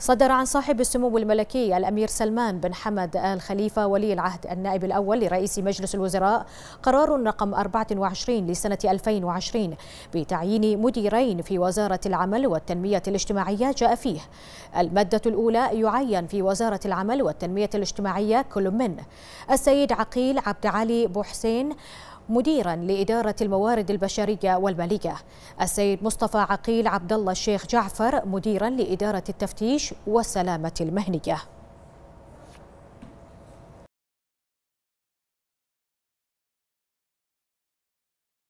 صدر عن صاحب السمو الملكي الأمير سلمان بن حمد آل خليفة ولي العهد النائب الأول لرئيس مجلس الوزراء قرار رقم 24 لسنة 2020 بتعيين مديرين في وزارة العمل والتنمية الاجتماعية جاء فيه المادة الأولى يعين في وزارة العمل والتنمية الاجتماعية كل من السيد عقيل عبد علي بوحسين مديرا لإدارة الموارد البشرية والمالية السيد مصطفى عقيل عبد الله الشيخ جعفر مديرا لإدارة التفتيش والسلامة المهنية